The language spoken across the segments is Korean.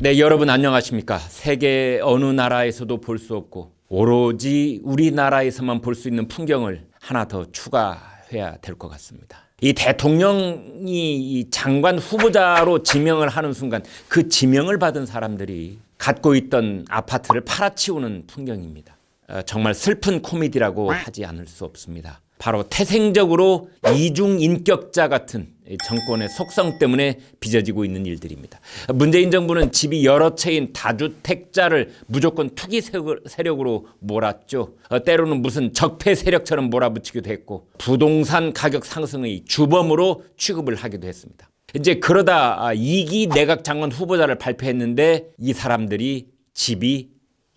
네, 여러분 안녕하십니까? 세계 어느 나라에서도 볼 수 없고 오로지 우리나라에서만 볼 수 있는 풍경을 하나 더 추가해야 될 것 같습니다. 이 대통령이 이 장관 후보자로 지명을 하는 순간 그 지명을 받은 사람들이 갖고 있던 아파트를 팔아치우는 풍경입니다. 어, 정말 슬픈 코미디라고 하지 않을 수 없습니다. 바로 태생적으로 이중인격자 같은 정권의 속성 때문에 빚어지고 있는 일들입니다. 문재인 정부는 집이 여러 채인 다주택자를 무조건 투기 세력으로 몰았죠. 어, 때로는 무슨 적폐 세력처럼 몰아붙이기도 했고 부동산 가격 상승의 주범으로 취급을 하기도 했습니다. 이제 그러다 2기 아, 내각 장관 후보자를 발표했는데 이 사람들이 집이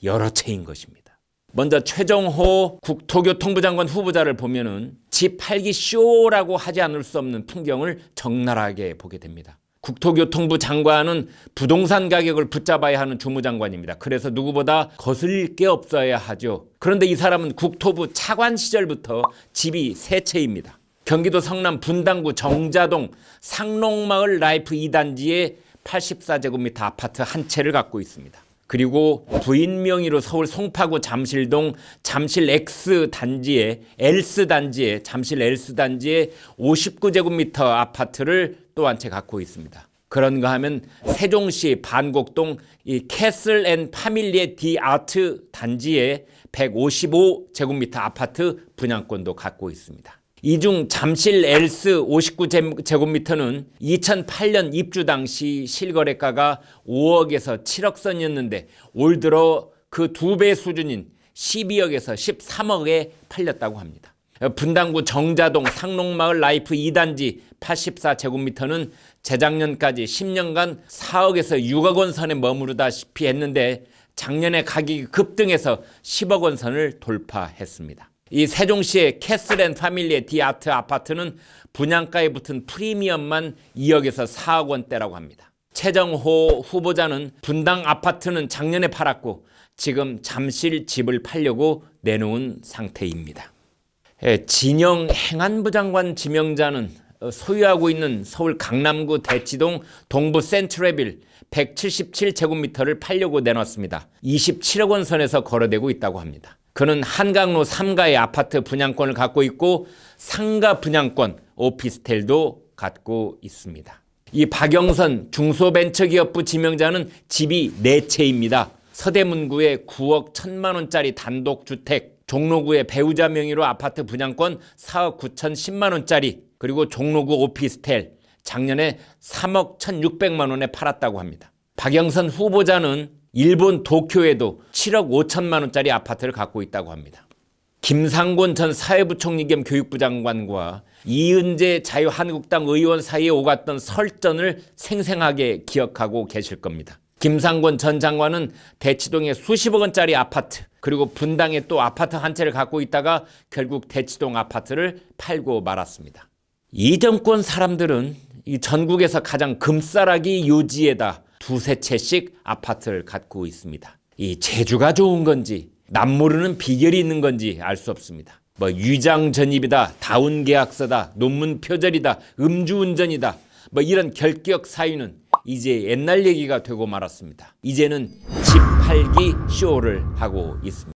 여러 채인 것입니다. 먼저 최정호 국토교통부 장관 후보자를 보면은 지팔기 쇼라고 하지 않을 수 없는 풍경을 적나라하게 보게 됩니다. 국토교통부 장관은 부동산 가격을 붙잡아야 하는 주무장관입니다. 그래서 누구보다 거슬릴 게 없어야 하죠. 그런데 이 사람은 국토부 차관 시절부터 집이 세 채입니다. 경기도 성남 분당구 정자동 상록마을 라이프 2단지에 84제곱미터 아파트 한 채를 갖고 있습니다. 그리고 부인 명의로 서울 송파구 잠실동 잠실 X 단지에 엘스 단지에 잠실 엘스 단지에 59제곱미터 아파트를 또 한 채 갖고 있습니다. 그런가 하면 세종시 반곡동 이 캐슬 앤 파밀리에 디 아트 단지에 155제곱미터 아파트 분양권도 갖고 있습니다. 이중 잠실 엘스 59제곱미터는 2008년 입주 당시 실거래가가 5억에서 7억 선이었는데 올 들어 그 두 배 수준인 12억에서 13억에 팔렸다고 합니다. 분당구 정자동 상록마을 라이프 2단지 84제곱미터는 재작년까지 10년간 4억에서 6억 원 선에 머무르다시피 했는데 작년에 가격이 급등해서 10억 원 선을 돌파했습니다. 이 세종시의 캐슬앤 파밀리의 디아트 아파트는 분양가에 붙은 프리미엄만 2억에서 4억 원대라고 합니다. 최정호 후보자는 분당 아파트는 작년에 팔았고 지금 잠실 집을 팔려고 내놓은 상태입니다. 예, 진영 행안부 장관 지명자는 어, 소유하고 있는 서울 강남구 대치동 동부 센트레빌 177제곱미터를 팔려고 내놨습니다. 27억 원 선에서 거래되고 있다고 합니다. 그는 한강로 3가의 아파트 분양권을 갖고 있고 상가 분양권 오피스텔도 갖고 있습니다. 이 박영선 중소벤처기업부 지명자는 집이 4채입니다. 서대문구의 9억 1천만 원짜리 단독주택, 종로구의 배우자 명의로 아파트 분양권 4억 9천 10만 원짜리, 그리고 종로구 오피스텔 작년에 3억 1,600만 원에 팔았다고 합니다. 박영선 후보자는 일본 도쿄에도 7억 5천만 원짜리 아파트를 갖고 있다고 합니다. 김상곤 전 사회부총리 겸 교육부 장관과 이은재 자유한국당 의원 사이에 오갔던 설전을 생생하게 기억하고 계실 겁니다. 김상곤 전 장관은 대치동에 수십억 원짜리 아파트 그리고 분당에 또 아파트 한 채를 갖고 있다가 결국 대치동 아파트를 팔고 말았습니다. 이 정권 사람들은 이 전국에서 가장 금싸라기 요지에다 두세 채씩 아파트를 갖고 있습니다. 이 제주가 좋은 건지 남모르는 비결이 있는 건지 알 수 없습니다. 뭐 위장 전입이다, 다운 계약서다, 논문 표절이다, 음주운전이다, 뭐 이런 결격 사유는 이제 옛날 얘기가 되고 말았습니다. 이제는 집 팔기 쇼를 하고 있습니다.